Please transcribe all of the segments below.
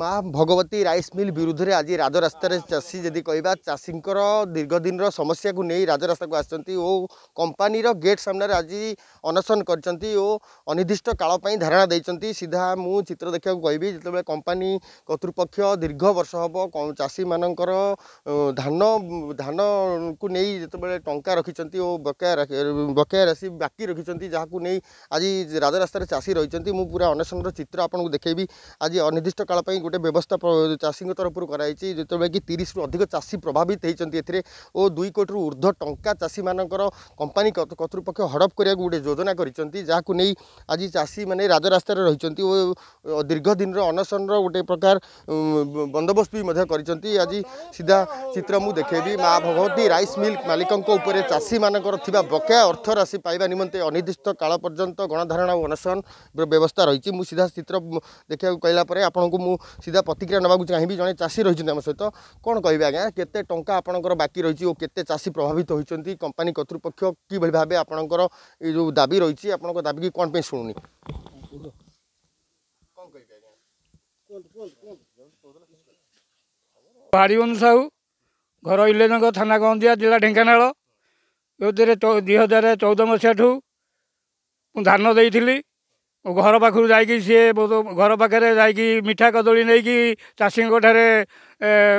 ମା Bhagabati rice meal ବିରୁଦ୍ଧରେ ଆଜି ରାଜରାସ୍ତାରେ ଚାଷୀ ଯଦି କହିବା ଚାଷୀଙ୍କର ଦୀର୍ଘଦିନର ସମସ୍ୟାକୁ ନେଇ ରାଜରାସ୍ତାକୁ ଆସିଛନ୍ତି ଓ କମ୍ପାନୀର ଗେଟ୍ ସାମ୍ନାରେ ଆଜି ଅନଶନ କରିଛନ୍ତି ଓ ଅନିର୍ଦ୍ଦିଷ୍ଟ କାଳ ପାଇଁ ଧାରଣା ଦେଇଛନ୍ତି ସିଧା ମୁଁ ଚିତ୍ର ଦେଖିବାକୁ କହିବି ଯେତେବେଳେ କମ୍ପାନୀ କର୍ତ୍ତୃପକ୍ଷ ଦୀର୍ଘ ବର୍ଷ ହେବ ଚାଷୀମାନଙ୍କର ଧାନ ଧାନକୁ ନେଇ ଯେତେବେଳେ ଟଙ୍କା ରଖିଛନ୍ତି ଓ ବକେୟା ବକେୟା ରାଶି ବାକି ରଖିଛନ୍ତି ଯାହାକୁ ନେଇ ଆଜି ରାଜରାସ୍ତାରେ ଚାଷୀ ରହିଛନ୍ତି ମୁଁ ପୁରା ଅନଶନର ଚିତ୍ର ଆପଣଙ୍କୁ ଦେଖେଇବି ଆଜି ଅନିର୍ଦ୍ଦିଷ୍ଟ କାଳ ପାଇଁ ପାଇଁ ଗୋଟେ ବ୍ୟବସ୍ଥା ଚାଷୀଙ୍କ ତରଫରୁ କରାଯାଇଛି ଯେତେବେଳେ କି ତିରିଶରୁ ଅଧିକ ଚାଷୀ ପ୍ରଭାବିତ ହୋଇଛନ୍ତି ଏଥିରେ ଓ ଦୁଇ କୋଟିରୁ ଉର୍ଦ୍ଧ୍ୱ ଟଙ୍କା ଚାଷୀମାନଙ୍କର କମ୍ପାନୀ କର୍ତ୍ତୃପକ୍ଷ ହଡ଼ପ କରିବାକୁ ଗୋଟେ ଯୋଜନା କରିଛନ୍ତି ଯାହାକୁ ନେଇ ଆଜି ଚାଷୀମାନେ ରାଜରାସ୍ତାରେ ରହିଛନ୍ତି ଓ ଦୀର୍ଘ ଦିନର ଅନଶନର ଗୋଟେ ପ୍ରକାର ବନ୍ଦୋବସ୍ତ ବି ମଧ୍ୟ କରିଛନ୍ତି ଆଜି ସିଧା ଚିତ୍ର ମୁଁ ଦେଖେଇବି ମା ଭଗବତୀ ରାଇସ୍ ମିଲ୍ ମାଲିକଙ୍କ ଉପରେ ଚାଷୀମାନଙ୍କର ଥିବା ବକେୟା ଅର୍ଥରାଶି ପାଇବା ନିମନ୍ତେ ଅନିର୍ଦ୍ଦିଷ୍ଟ କାଳ ପର୍ଯ୍ୟନ୍ତ ଗଣଧାରଣା ଓ ଅନଶନ ବ୍ୟବସ୍ଥା ରହିଛି ମୁଁ ସିଧା ଚିତ୍ର ଦେଖିବାକୁ କହିଲା ପରେ ଆପଣଙ୍କୁ ମୁଁ सिधा प्रतिकिया नै पनि जे चासी बाकी तर बाँकी रहेछ चासी प्रभावित हुन्छ कम्पनी कर्तृपक्षभे आप्रो दाबी रहे कही शुनि साहु घर इलेज थाना गन्दिया जिला ढेङ्कानाल दुई हजार चौध मसु धान दि ଘର ପାଖରୁ ଯାଇକି ସିଏ ବହୁତ ଘର ପାଖରେ ଯାଇକି ମିଠା କଦଳୀ ନେଇକି ଚାଷୀଙ୍କଠାରେ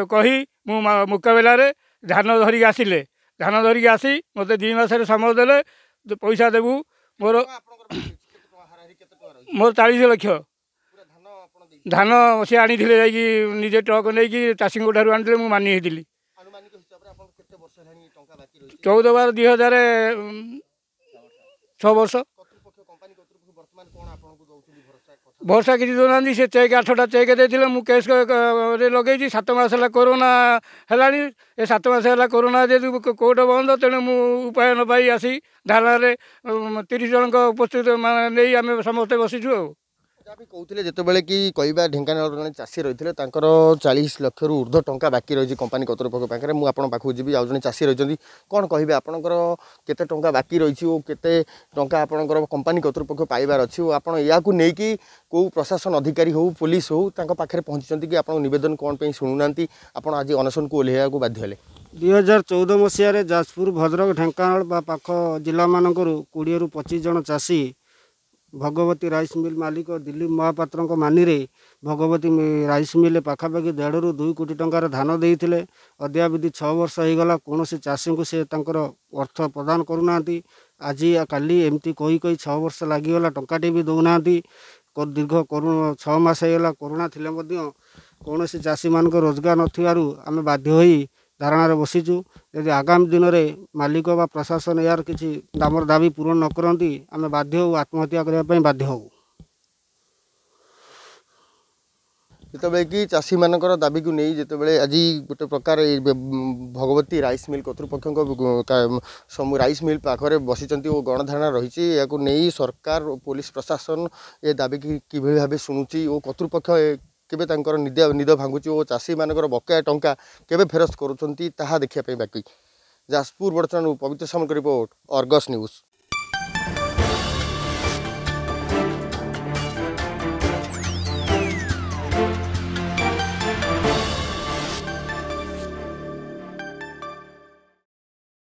କହି ମୁଁ ମୁକାବିଲାରେ ଧାନ ଧରିକି ଆସିଲେ ଧାନ ଧରିକି ଆସି ମୋତେ ଦୁଇ ମାସରେ ସମୟ ଦେଲେ ପଇସା ଦେବୁ ମୋର ମୋର ଚାଳିଶ ଲକ୍ଷ ଧାନ ସେ ଆଣିଥିଲେ ଯାଇକି ନିଜେ ଟ୍ରକ୍ ନେଇକି ଚାଷୀଙ୍କଠାରୁ ଆଣିଥିଲେ ମୁଁ ମାନି ହେଇଥିଲି ଚଉଦ ବାର ଦୁଇ ହଜାର ଛଅ ବର୍ଷ ଭରସା କିଛି ଦେଉନାହାନ୍ତି ସେ ଚେକ୍ ଆଠଟା ଚେକ୍ ଦେଇଥିଲେ ମୁଁ କେସ୍ ଲଗେଇଛି ସାତ ମାସ ହେଲା କରୋନା ହେଲାଣି ଏ ସାତ ମାସ ହେଲା କରୋନା ଯେହେତୁ କୋର୍ଟ ବନ୍ଦ ତେଣୁ ମୁଁ ଉପାୟ ନ ପାଇ ଆସି ଧାରଣାରେ ତିରିଶ ଜଣଙ୍କ ଉପସ୍ଥିତ ନେଇ ଆମେ ସମସ୍ତେ ବସିଛୁ ଆଉ ଯାହା ବି କହୁଥିଲେ ଯେତେବେଳେ କି କହିବା ଢେଙ୍କାନାଳର ଜଣେ ଚାଷୀ ରହିଥିଲେ ତାଙ୍କର ଚାଳିଶ ଲକ୍ଷରୁ ଉର୍ଦ୍ଧ୍ୱ ଟଙ୍କା ବାକି ରହିଛି କମ୍ପାନୀ କର୍ତ୍ତୃପକ୍ଷ ପାଖରେ ମୁଁ ଆପଣଙ୍କ ପାଖକୁ ଯିବି ଆଉ ଜଣେ ଚାଷୀ ରହିଛନ୍ତି କ'ଣ କହିବେ ଆପଣଙ୍କର କେତେ ଟଙ୍କା ବାକି ରହିଛି ଓ କେତେ ଟଙ୍କା ଆପଣଙ୍କର କମ୍ପାନୀ କର୍ତ୍ତୃପକ୍ଷ ପାଇବାର ଅଛି ଓ ଆପଣ ଏହାକୁ ନେଇକି କେଉଁ ପ୍ରଶାସନ ଅଧିକାରୀ ହେଉ ପୋଲିସ ହେଉ ତାଙ୍କ ପାଖରେ ପହଞ୍ଚିଛନ୍ତି କି ଆପଣଙ୍କ ନିବେଦନ କ'ଣ ପାଇଁ ଶୁଣୁନାହାନ୍ତି ଆପଣ ଆଜି ଅନଶନକୁ ଓହ୍ଲାଇବାକୁ ବାଧ୍ୟ ହେଲେ ଦୁଇ ହଜାର ଚଉଦ ମସିହାରେ ଯାଜପୁର ଭଦ୍ରକ ଢେଙ୍କାନାଳ ବା ପାଖ ଜିଲ୍ଲାମାନଙ୍କରୁ କୋଡ଼ିଏରୁ ପଚିଶ ଜଣ ଚାଷୀ ଭଗବତୀ ରାଇସ୍ ମିଲ୍ ମାଲିକ ଦିଲ୍ଲୀପ ମହାପାତ୍ରଙ୍କ ମାନିରେ ଭଗବତୀ ରାଇସ୍ ମିଲ୍ ପାଖାପାଖି ଦେଢ଼ରୁ ଦୁଇ କୋଟି ଟଙ୍କାର ଧାନ ଦେଇଥିଲେ ଅଦ୍ୟାବଧି ଛଅ ବର୍ଷ ହୋଇଗଲା କୌଣସି ଚାଷୀଙ୍କୁ ସେ ତାଙ୍କର ଅର୍ଥ ପ୍ରଦାନ କରୁନାହାନ୍ତି ଆଜି କାଲି ଏମିତି କହି କହି ଛଅ ବର୍ଷ ଲାଗିଗଲା ଟଙ୍କାଟେ ବି ଦେଉନାହାନ୍ତି ଦୀର୍ଘ ଛଅ ମାସ ହୋଇଗଲା କରୋନା ଥିଲେ ମଧ୍ୟ କୌଣସି ଚାଷୀମାନଙ୍କ ରୋଜଗାର ନଥିବାରୁ ଆମେ ବାଧ୍ୟ ହୋଇ ଧାରଣାରେ ବସିଛୁ ଯଦି ଆଗାମୀ ଦିନରେ ମାଲିକ ବା ପ୍ରଶାସନ ଏହାର କିଛି ଆମର ଦାବି ପୂରଣ ନ କରନ୍ତି ଆମେ ବାଧ୍ୟ ହେଉ ଆତ୍ମହତ୍ୟା କରିବା ପାଇଁ ବାଧ୍ୟ ହେଉ ଯେତେବେଳେ କି ଚାଷୀମାନଙ୍କର ଦାବିକୁ ନେଇ ଯେତେବେଳେ ଆଜି ଗୋଟେ ପ୍ରକାର ଭଗବତୀ ରାଇସ୍ ମିଲ୍ କର୍ତ୍ତୃପକ୍ଷଙ୍କ ରାଇସ୍ ମିଲ୍ ପାଖରେ ବସିଛନ୍ତି ଓ ଗଣଧାରଣା ରହିଛି ଏହାକୁ ନେଇ ସରକାର ଓ ପୋଲିସ ପ୍ରଶାସନ ଏ ଦାବିକି କିଭଳି ଭାବେ ଶୁଣୁଛି ଓ କର୍ତ୍ତୃପକ୍ଷ କେବେ ତାଙ୍କର ନିଦ ନିଦ ଭାଙ୍ଗୁଛି ଓ ଚାଷୀମାନଙ୍କର ବକେୟା ଟଙ୍କା କେବେ ଫେରସ୍ତ କରୁଛନ୍ତି ତାହା ଦେଖିବା ପାଇଁ ବାକି ଯାଜପୁର ବଡ଼ଚଣାରୁ ପବିତ୍ର ସାମଲଙ୍କ ରିପୋର୍ଟ ଅର୍ଗସ୍ ନ୍ୟୁଜ୍